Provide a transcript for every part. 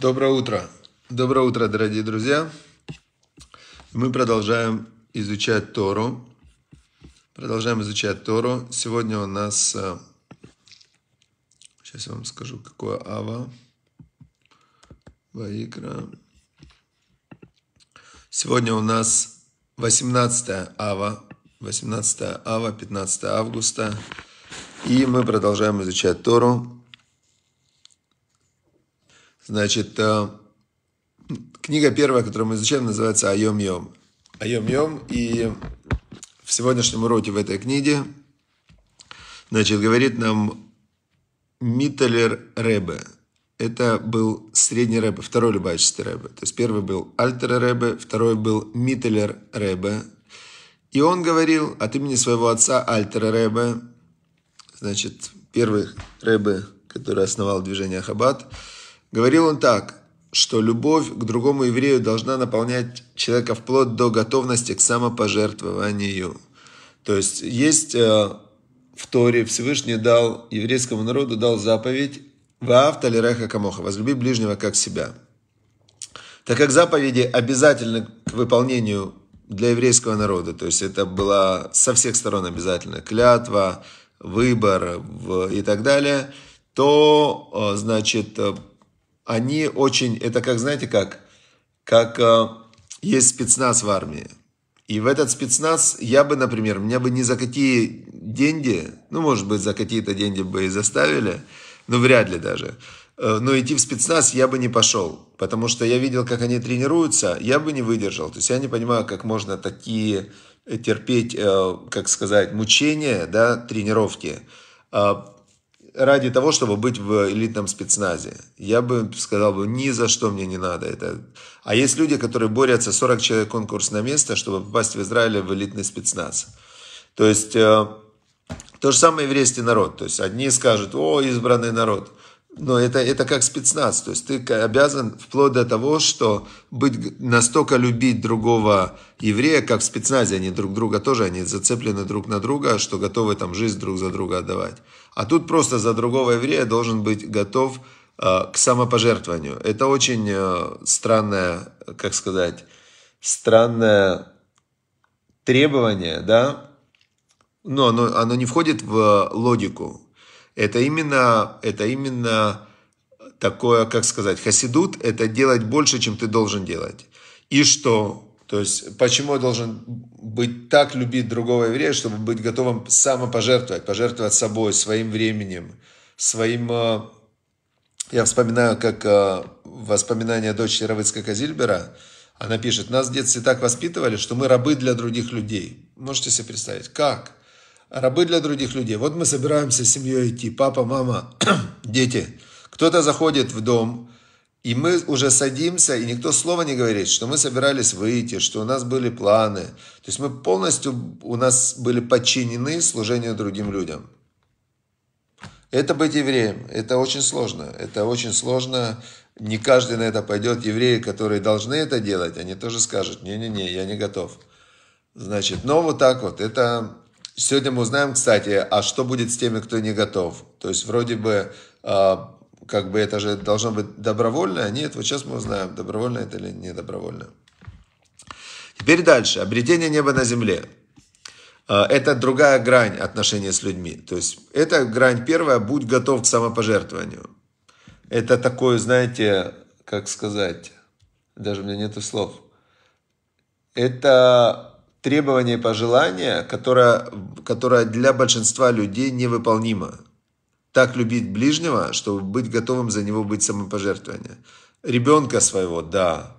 Доброе утро. Доброе утро, дорогие друзья. Мы продолжаем изучать Тору. Продолжаем изучать Тору. Сегодня у нас... Сейчас э, я вам скажу, какое Ава. Ваикра. Сегодня у нас 18 Ава. 18 Ава, 15 августа. И мы продолжаем изучать Тору. Значит, э, книга первая, которую мы изучаем, называется «Айом-йом». «Айом-йом» и в сегодняшнем уроке в этой книге, значит, говорит нам Миттелер Ребе. Это был средний Ребе, второй Любавичский Ребе. То есть первый был Альтер Ребе, второй был Миттелер Ребе. И он говорил от имени своего отца Альтера Ребе, значит, первый Ребе, который основал движение Хаббат, Говорил он так, что любовь к другому еврею должна наполнять человека вплоть до готовности к самопожертвованию. То есть есть э, в Торе Всевышний дал еврейскому народу дал заповедь «Ваав талереха камоха» – «Возлюби ближнего как себя». Так как заповеди обязательны к выполнению для еврейского народа, то есть это была со всех сторон обязательно клятва, выбор и так далее, то, э, значит, э, они очень, это как, знаете, как, как э, есть спецназ в армии. И в этот спецназ я бы, например, меня бы ни за какие деньги, ну, может быть, за какие-то деньги бы и заставили, но ну, вряд ли даже. Э, но идти в спецназ я бы не пошел, потому что я видел, как они тренируются, я бы не выдержал. То есть я не понимаю, как можно такие э, терпеть, э, как сказать, мучения, да, тренировки. А ради того, чтобы быть в элитном спецназе. Я бы сказал, бы, ни за что мне не надо это. А есть люди, которые борются, 40 человек конкурс на место, чтобы попасть в Израиль в элитный спецназ. То есть, э, то же самое еврейский народ. То есть, одни скажут, о, избранный народ но это, это как спецназ, то есть ты обязан вплоть до того, что быть настолько любить другого еврея, как в спецназе, они друг друга тоже, они зацеплены друг на друга, что готовы там жизнь друг за друга отдавать. А тут просто за другого еврея должен быть готов э, к самопожертвованию. Это очень э, странное, как сказать, странное требование, да, но оно, оно не входит в а, логику это именно, это именно такое, как сказать, хасидут – это делать больше, чем ты должен делать. И что? То есть, почему я должен быть так любить другого еврея, чтобы быть готовым самопожертвовать, пожертвовать собой, своим временем, своим... Э, я вспоминаю, как э, воспоминания дочери Равыцка Казильбера, она пишет, нас в детстве так воспитывали, что мы рабы для других людей. Можете себе представить, как? Рабы для других людей. Вот мы собираемся с семьей идти. Папа, мама, дети. Кто-то заходит в дом, и мы уже садимся, и никто слова не говорит, что мы собирались выйти, что у нас были планы. То есть мы полностью, у нас были подчинены служению другим людям. Это быть евреем, это очень сложно. Это очень сложно, не каждый на это пойдет. Евреи, которые должны это делать, они тоже скажут, не-не-не, я не готов. Значит, но ну, вот так вот, это Сегодня мы узнаем, кстати, а что будет с теми, кто не готов. То есть вроде бы, а, как бы это же должно быть добровольно, а нет, вот сейчас мы узнаем, добровольно это или не добровольно. Теперь дальше. Обретение неба на земле. А, это другая грань отношения с людьми. То есть это грань первая, будь готов к самопожертвованию. Это такое, знаете, как сказать, даже у меня нету слов. Это требование и пожелание, которое, которое для большинства людей невыполнимо. Так любить ближнего, чтобы быть готовым за него быть самопожертвование. Ребенка своего, да.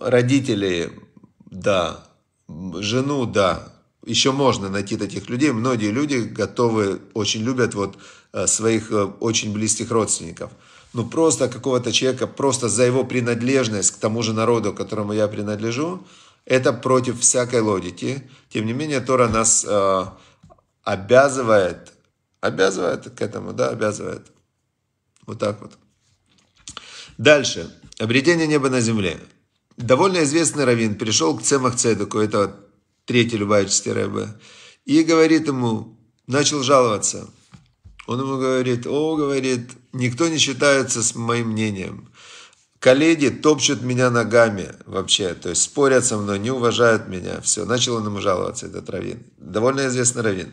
Родителей, да. Жену, да. Еще можно найти таких людей. Многие люди готовы, очень любят вот э, своих э, очень близких родственников ну просто какого-то человека, просто за его принадлежность к тому же народу, к которому я принадлежу, это против всякой логики. Тем не менее, Тора нас э, обязывает, обязывает к этому, да, обязывает. Вот так вот. Дальше. Обретение неба на земле. Довольно известный раввин пришел к Цемах Цедеку, это третий любавический рэбе, и говорит ему, начал жаловаться. Он ему говорит, о, говорит, никто не считается с моим мнением. Коллеги топчут меня ногами вообще, то есть спорят со мной, не уважают меня. Все, начал он ему жаловаться, этот Равин. Довольно известный Равин.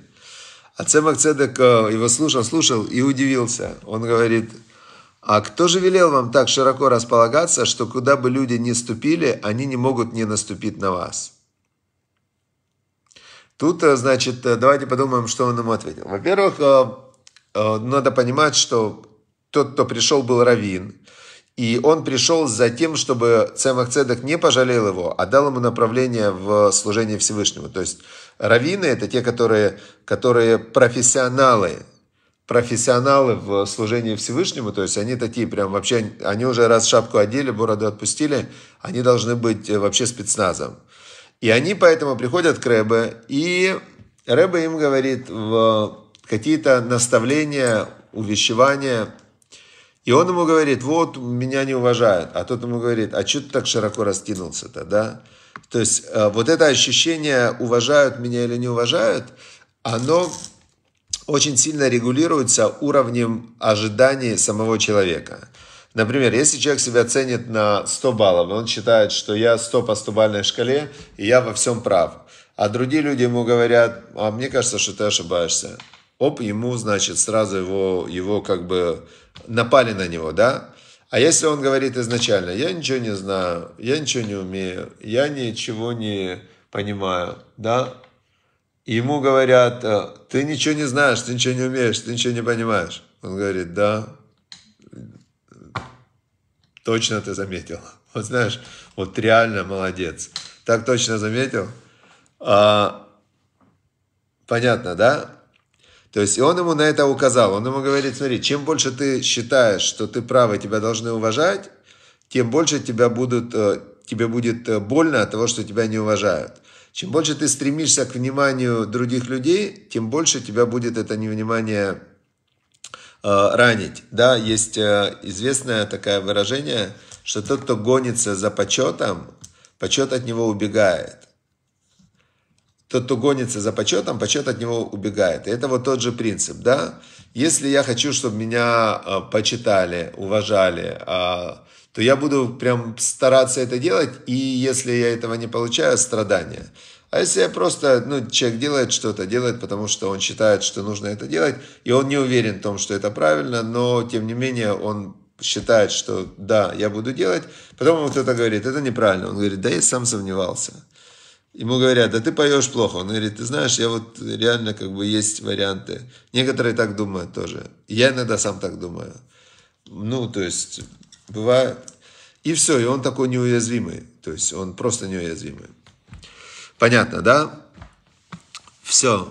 А Цемах Цедек э, его слушал, слушал и удивился. Он говорит, а кто же велел вам так широко располагаться, что куда бы люди ни ступили, они не могут не наступить на вас? Тут, э, значит, э, давайте подумаем, что он ему ответил. Во-первых, надо понимать, что тот, кто пришел, был Равин. И он пришел за тем, чтобы Цемах Цедек не пожалел его, а дал ему направление в служение Всевышнему. То есть раввины – это те, которые, которые профессионалы, профессионалы в служении Всевышнему, то есть они такие прям вообще, они уже раз шапку одели, бороду отпустили, они должны быть э, вообще спецназом. И они поэтому приходят к Рэбе, и Рэбе им говорит в какие-то наставления, увещевания – и он ему говорит, вот, меня не уважают. А тот ему говорит, а что ты так широко раскинулся-то, да? То есть э, вот это ощущение, уважают меня или не уважают, оно очень сильно регулируется уровнем ожиданий самого человека. Например, если человек себя ценит на 100 баллов, он считает, что я 100 по 100 бальной шкале, и я во всем прав. А другие люди ему говорят, а мне кажется, что ты ошибаешься. Оп, ему, значит, сразу его, его как бы напали на него, да? А если он говорит изначально, я ничего не знаю, я ничего не умею, я ничего не понимаю, да? И ему говорят, «Э, ты ничего не знаешь, ты ничего не умеешь, ты ничего не понимаешь. Он говорит, да, точно ты заметил. Вот знаешь, вот реально молодец. Так точно заметил. А, понятно, да? То есть, и он ему на это указал. Он ему говорит, смотри, чем больше ты считаешь, что ты прав и тебя должны уважать, тем больше тебя будут, э, тебе будет э, больно от того, что тебя не уважают. Чем больше ты стремишься к вниманию других людей, тем больше тебя будет это невнимание э, ранить. Да, есть известное такое выражение, что тот, кто гонится за почетом, почет от него убегает тот, кто гонится за почетом, почет от него убегает. И это вот тот же принцип, да? Если я хочу, чтобы меня э, почитали, уважали, э, то я буду прям стараться это делать, и если я этого не получаю, страдания. А если я просто, ну, человек делает что-то, делает, потому что он считает, что нужно это делать, и он не уверен в том, что это правильно, но, тем не менее, он считает, что да, я буду делать, потом ему кто-то говорит, это неправильно, он говорит, да я сам сомневался ему говорят, да ты поешь плохо. Он говорит, ты знаешь, я вот реально как бы есть варианты. Некоторые так думают тоже. Я иногда сам так думаю. Ну, то есть, бывает. И все, и он такой неуязвимый. То есть, он просто неуязвимый. Понятно, да? Все.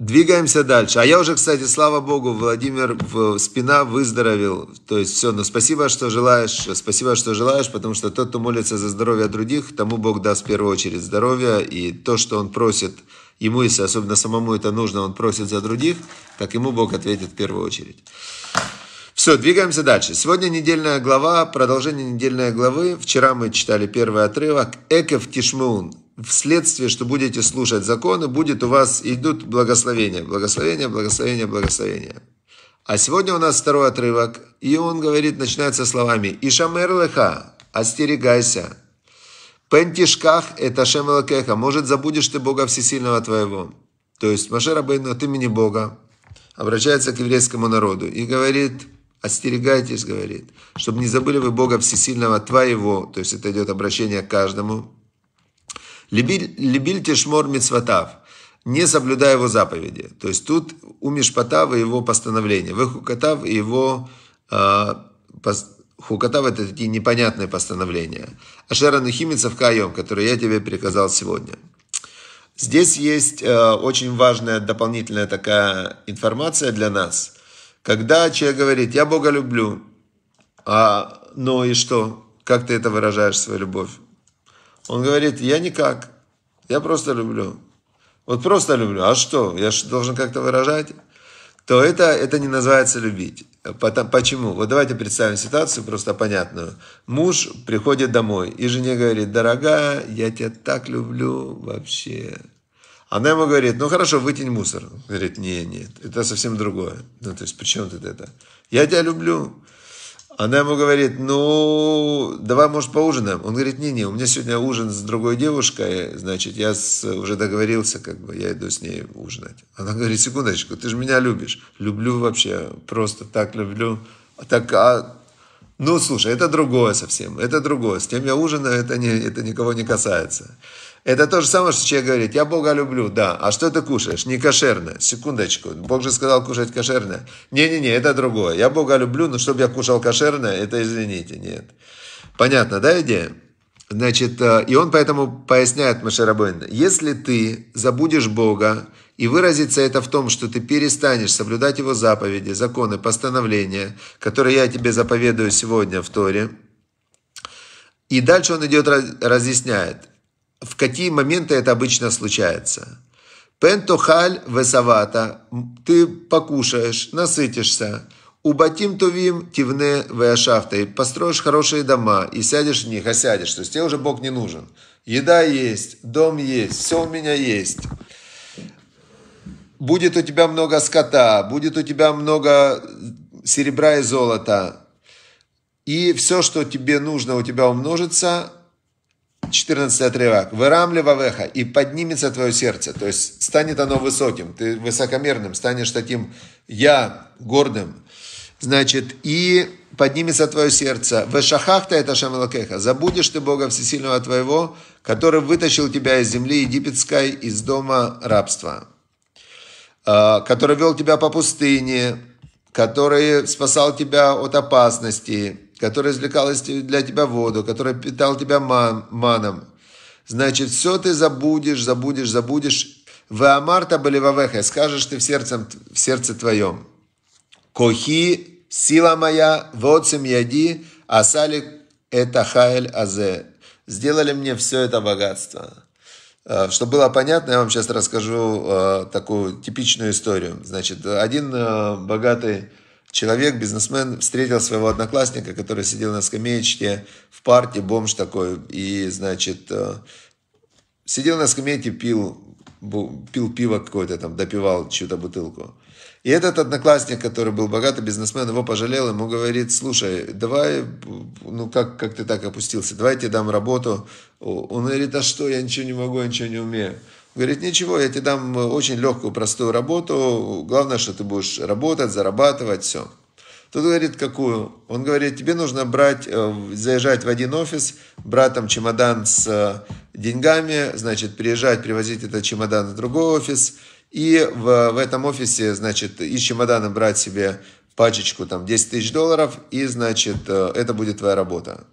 Двигаемся дальше. А я уже, кстати, слава богу, Владимир в спина выздоровел. То есть все, но ну, спасибо, что желаешь. Спасибо, что желаешь, потому что тот, кто молится за здоровье других, тому Бог даст в первую очередь здоровье. И то, что он просит, ему, если особенно самому это нужно, он просит за других, так ему Бог ответит в первую очередь. Все, двигаемся дальше. Сегодня недельная глава, продолжение недельной главы. Вчера мы читали первый отрывок. Экев Тишмун вследствие, что будете слушать законы, будет у вас идут благословения, благословения, благословения, благословения. А сегодня у нас второй отрывок, и он говорит, начинается словами «Ишамер леха, остерегайся». Пентишках – это Шемелакеха. Может, забудешь ты Бога Всесильного твоего. То есть Маше Рабейну от имени Бога обращается к еврейскому народу и говорит, остерегайтесь, говорит, чтобы не забыли вы Бога Всесильного твоего. То есть это идет обращение к каждому Лебиль тишмор мецватав не соблюдая его заповеди. То есть тут у Мишпатава его постановление, вы Хукатав его э, а, пост... Хукатав это такие непонятные постановления. Ашера Нухимицев Каем, который я тебе приказал сегодня. Здесь есть э, очень важная дополнительная такая информация для нас. Когда человек говорит, я Бога люблю, а, ну и что? Как ты это выражаешь, свою любовь? Он говорит, я никак, я просто люблю. Вот просто люблю. А что? Я же должен как-то выражать? То это, это не называется любить. Потому, почему? Вот давайте представим ситуацию просто понятную. Муж приходит домой, и жене говорит, дорогая, я тебя так люблю вообще. Она ему говорит, ну хорошо, вытень мусор. Он говорит, нет, нет, это совсем другое. Ну, то есть, при чем тут это? Я тебя люблю. Она ему говорит, ну, давай, может, поужинаем. Он говорит, не-не, у меня сегодня ужин с другой девушкой, значит, я с, уже договорился, как бы, я иду с ней ужинать. Она говорит, секундочку, ты же меня любишь. Люблю вообще, просто так люблю. А так, а, ну, слушай, это другое совсем, это другое. С тем я ужинаю, это, не, это никого не касается. Это то же самое, что человек говорит, я Бога люблю, да, а что ты кушаешь? Не кошерное. Секундочку, Бог же сказал кушать кошерное. Не-не-не, это другое. Я Бога люблю, но чтобы я кушал кошерное, это извините, нет. Понятно, да, идея? Значит, э, и он поэтому поясняет Машарабейн, если ты забудешь Бога, и выразится это в том, что ты перестанешь соблюдать Его заповеди, законы, постановления, которые я тебе заповедую сегодня в Торе. И дальше он идет, разъясняет в какие моменты это обычно случается. Пентохаль весавата, ты покушаешь, насытишься. Убатим тувим тивне веашафта, и построишь хорошие дома, и сядешь в них, а сядешь. То есть тебе уже Бог не нужен. Еда есть, дом есть, все у меня есть. Будет у тебя много скота, будет у тебя много серебра и золота. И все, что тебе нужно, у тебя умножится, 14 отрывок. «Верам левавеха, и поднимется твое сердце». То есть станет оно высоким, ты высокомерным, станешь таким «я» гордым. Значит, и поднимется твое сердце. В шахахта это шамалакеха». Забудешь ты Бога Всесильного твоего, который вытащил тебя из земли египетской, из дома рабства, а, который вел тебя по пустыне, который спасал тебя от опасности, который извлекал для тебя воду, который питал тебя ман, маном. Значит, все ты забудешь, забудешь, забудешь. Вы Веамарта болевавеха, скажешь ты в, сердцем, в сердце твоем. Кохи, сила моя, воцем яди, асали это хаэль азе. Сделали мне все это богатство. А, Чтобы было понятно, я вам сейчас расскажу а, такую типичную историю. Значит, один а, богатый Человек, бизнесмен, встретил своего одноклассника, который сидел на скамеечке в парте бомж такой, и, значит, э, сидел на скамейке, пил, пил пиво какое-то там, допивал чью-то бутылку. И этот одноклассник, который был богатый бизнесмен, его пожалел, ему говорит, слушай, давай, ну как, как ты так опустился, давай я тебе дам работу. Он говорит, а что, я ничего не могу, я ничего не умею. Говорит, ничего, я тебе дам э, очень легкую, простую работу. Главное, что ты будешь работать, зарабатывать, все. Тут говорит, какую? Он говорит, тебе нужно брать, э, заезжать в один офис, брать там чемодан с э, деньгами, значит, приезжать, привозить этот чемодан в другой офис, и в, в этом офисе, значит, из чемодана брать себе пачечку, там, 10 тысяч долларов, и, значит, это будет твоя работа.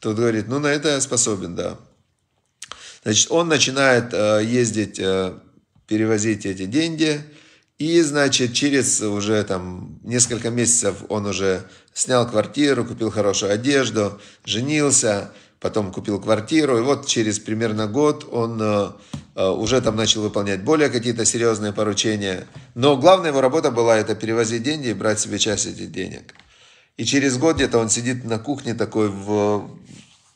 Тут говорит, ну, на это я способен, да. Значит, он начинает э, ездить, э, перевозить эти деньги, и, значит, через уже там несколько месяцев он уже снял квартиру, купил хорошую одежду, женился, потом купил квартиру. И вот через примерно год он э, уже там начал выполнять более какие-то серьезные поручения. Но главная его работа была это перевозить деньги и брать себе часть этих денег. И через год где-то он сидит на кухне такой, в...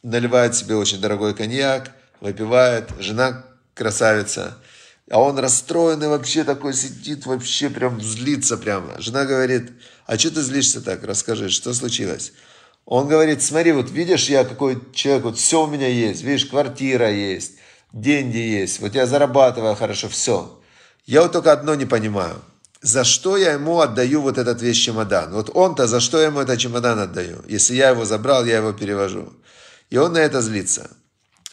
наливает себе очень дорогой коньяк, выпивает, жена красавица. А он расстроенный вообще такой сидит, вообще прям злится прямо. Жена говорит, а что ты злишься так? Расскажи, что случилось? Он говорит, смотри, вот видишь, я какой человек, вот все у меня есть, видишь, квартира есть, деньги есть, вот я зарабатываю хорошо, все. Я вот только одно не понимаю. За что я ему отдаю вот этот весь чемодан? Вот он-то за что я ему этот чемодан отдаю? Если я его забрал, я его перевожу. И он на это злится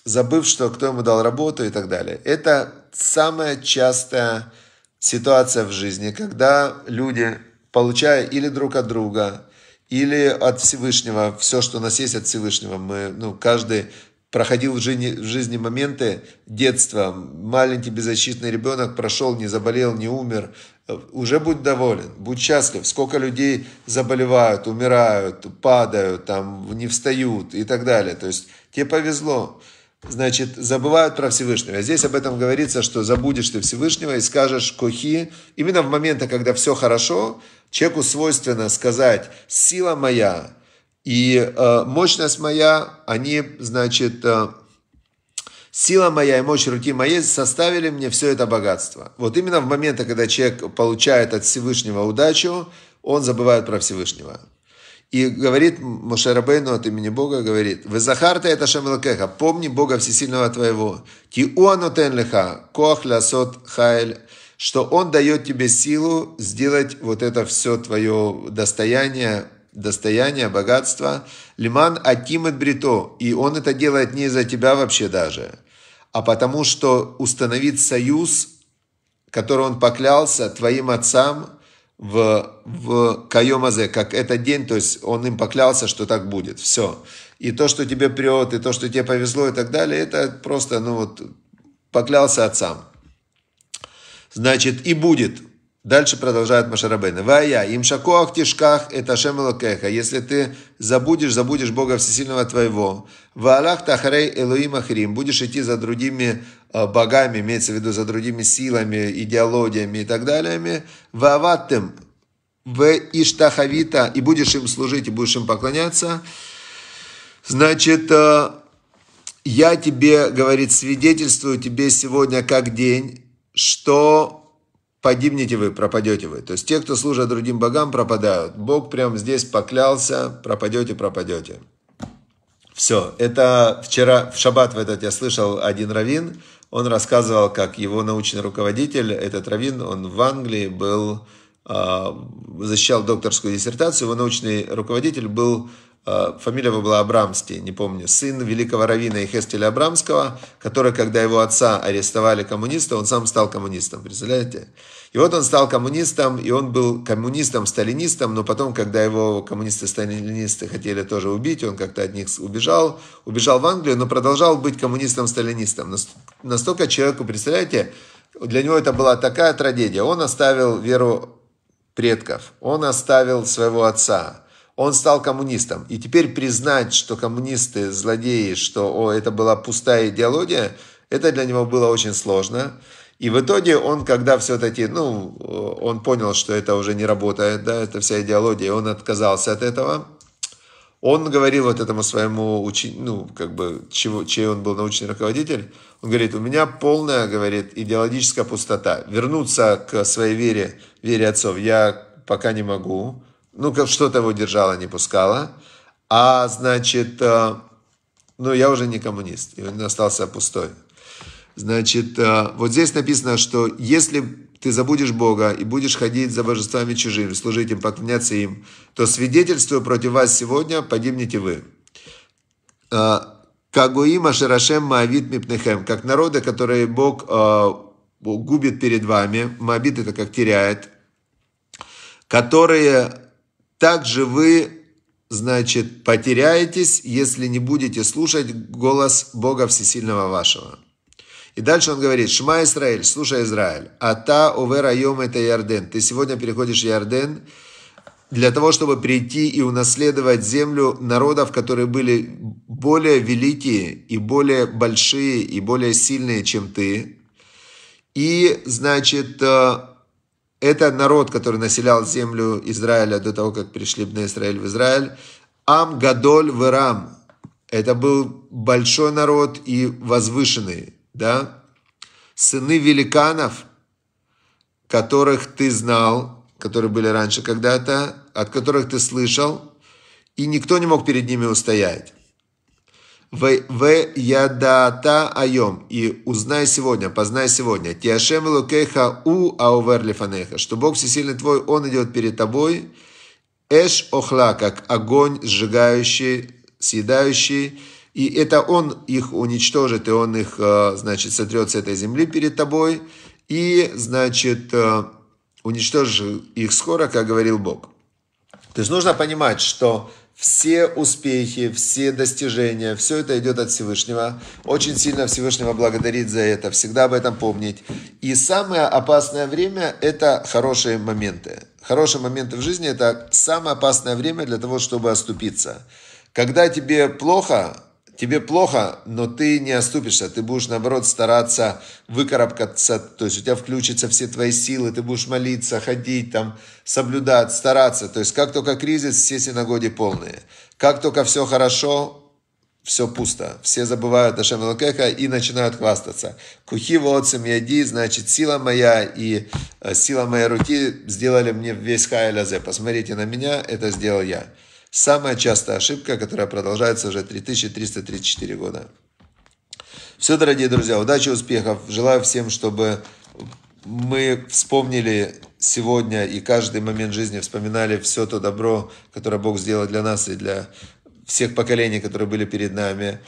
забыв, что кто ему дал работу и так далее. Это самая частая ситуация в жизни, когда люди, получая или друг от друга, или от Всевышнего, все, что у нас есть от Всевышнего, мы, ну, каждый проходил в жизни, в жизни моменты детства, маленький беззащитный ребенок прошел, не заболел, не умер, уже будь доволен, будь счастлив. Сколько людей заболевают, умирают, падают, там, не встают и так далее. То есть тебе повезло значит, забывают про Всевышнего. Здесь об этом говорится, что забудешь ты Всевышнего и скажешь кохи. Именно в моменты, когда все хорошо, человеку свойственно сказать «сила моя» и э, «мощность моя», они, значит, э, «сила моя и мощь руки моей составили мне все это богатство». Вот именно в моменты, когда человек получает от Всевышнего удачу, он забывает про Всевышнего. И говорит Мушарабейну от имени Бога, говорит, «Вы захарта это шамилкеха, помни Бога Всесильного твоего, ти уанутен леха, коах лясот хайль, что Он дает тебе силу сделать вот это все твое достояние, достояние, богатство. Лиман Акимет Брито, и Он это делает не из-за тебя вообще даже, а потому что установит союз, который Он поклялся твоим отцам – в, в Кайомазе, как этот день, то есть он им поклялся, что так будет, все. И то, что тебе прет, и то, что тебе повезло и так далее, это просто, ну вот, поклялся отцам. Значит, и будет. Дальше продолжает Машарабейна. Вая, им шакоах тишках, это шемелокеха. Если ты забудешь, забудешь Бога Всесильного твоего. Ваалах тахарей Элоим ахрим. Будешь идти за другими э, богами, имеется в виду за другими силами, идеологиями и так далее. Вааваттем в иштахавита. И будешь им служить, и будешь им поклоняться. Значит, э, я тебе, говорит, свидетельствую тебе сегодня как день, что погибнете вы, пропадете вы. То есть те, кто служат другим богам, пропадают. Бог прямо здесь поклялся, пропадете, пропадете. Все, это вчера, в шаббат в этот я слышал один раввин, он рассказывал, как его научный руководитель, этот раввин, он в Англии был, а, защищал докторскую диссертацию, его научный руководитель был Э, фамилия его была Абрамский, не помню, сын великого равина Ихестеля Абрамского, который, когда его отца арестовали коммунисты, он сам стал коммунистом, представляете? И вот он стал коммунистом, и он был коммунистом-сталинистом, но потом, когда его коммунисты-сталинисты хотели тоже убить, он как-то от них убежал, убежал в Англию, но продолжал быть коммунистом-сталинистом. Настолько человеку, представляете, для него это была такая трагедия. Он оставил веру предков, он оставил своего отца, он стал коммунистом. И теперь признать, что коммунисты злодеи, что о, это была пустая идеология, это для него было очень сложно. И в итоге он, когда все-таки, ну, э, он понял, что это уже не работает, да, это вся идеология, он отказался от этого. Он говорил вот этому своему, учи, ну, как бы, чего, чей он был научный руководитель, он говорит, у меня полная, говорит, идеологическая пустота. Вернуться к своей вере, вере отцов я пока не могу, ну, как что-то его держало, не пускало. А, значит, э, ну, я уже не коммунист, и он остался пустой. Значит, э, вот здесь написано, что если ты забудешь Бога и будешь ходить за божествами чужими, служить им, поклоняться им, то свидетельствуя против вас сегодня, погибнете вы. Э, Кагуима Шарашем Маавит Мипнехем, как народы, которые Бог губит перед вами, Маавит это как теряет, которые также вы, значит, потеряетесь, если не будете слушать голос Бога Всесильного вашего. И дальше он говорит, Шма Израиль, слушай Израиль, а та овер айом это Ярден. Ты сегодня переходишь Ярден для того, чтобы прийти и унаследовать землю народов, которые были более великие и более большие и более сильные, чем ты. И, значит, э, это народ, который населял землю Израиля до того, как пришли на Израиль в Израиль. Ам Гадоль Верам. Это был большой народ и возвышенный, да? Сыны великанов, которых ты знал, которые были раньше когда-то, от которых ты слышал, и никто не мог перед ними устоять. В, в ядата айом. И узнай сегодня, познай сегодня. Тиашем лукеха у аувер лифанеха. Что Бог всесильный твой, Он идет перед тобой. Эш охла, как огонь, сжигающий, съедающий. И это Он их уничтожит, и Он их, э, значит, сотрет с этой земли перед тобой. И, значит, э, уничтожит их скоро, как говорил Бог. То есть нужно понимать, что все успехи, все достижения, все это идет от Всевышнего. Очень сильно Всевышнего благодарить за это, всегда об этом помнить. И самое опасное время – это хорошие моменты. Хорошие моменты в жизни – это самое опасное время для того, чтобы оступиться. Когда тебе плохо, тебе плохо, но ты не оступишься, ты будешь, наоборот, стараться выкарабкаться, то есть у тебя включатся все твои силы, ты будешь молиться, ходить там, соблюдать, стараться. То есть как только кризис, все синагоги полные. Как только все хорошо, все пусто. Все забывают Ашем Элокеха и начинают хвастаться. Кухи воцем яди, значит, сила моя и э, сила моей руки сделали мне весь Хайлазе. Посмотрите на меня, это сделал я. Самая частая ошибка, которая продолжается уже 3334 года. Все, дорогие друзья, удачи, успехов. Желаю всем, чтобы мы вспомнили сегодня и каждый момент жизни вспоминали все то добро, которое Бог сделал для нас и для всех поколений, которые были перед нами.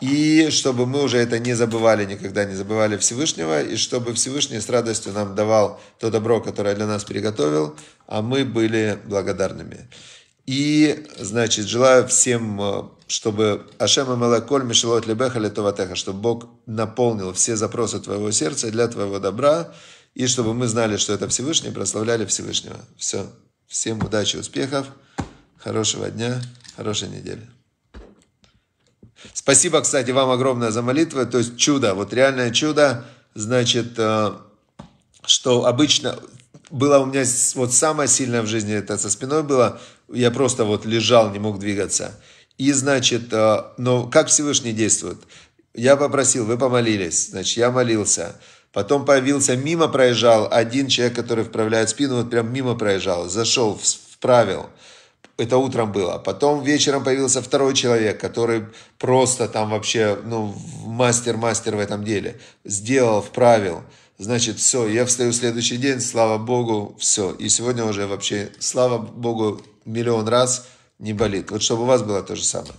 И чтобы мы уже это не забывали, никогда не забывали Всевышнего, и чтобы Всевышний с радостью нам давал то добро, которое для нас приготовил, а мы были благодарными. И, значит, желаю всем, э, чтобы Ашем и Амелаколь Мишелот Лебеха Летоватеха, чтобы Бог наполнил все запросы твоего сердца для твоего добра, и чтобы мы знали, что это Всевышний, прославляли Всевышнего. Все. Всем удачи, успехов, хорошего дня, хорошей недели. Спасибо, кстати, вам огромное за молитвы. То есть чудо, вот реальное чудо. Значит, э, что обычно было у меня вот самое сильное в жизни, это со спиной было я просто вот лежал, не мог двигаться. И, значит, э, но как Всевышний действует? Я попросил, вы помолились, значит, я молился. Потом появился, мимо проезжал один человек, который вправляет спину, вот прям мимо проезжал, зашел, вправил. Это утром было. Потом вечером появился второй человек, который просто там вообще, ну, мастер-мастер в этом деле. Сделал, вправил. Значит, все, я встаю в следующий день, слава Богу, все. И сегодня уже вообще, слава Богу, миллион раз, не болит. Вот чтобы у вас было то же самое.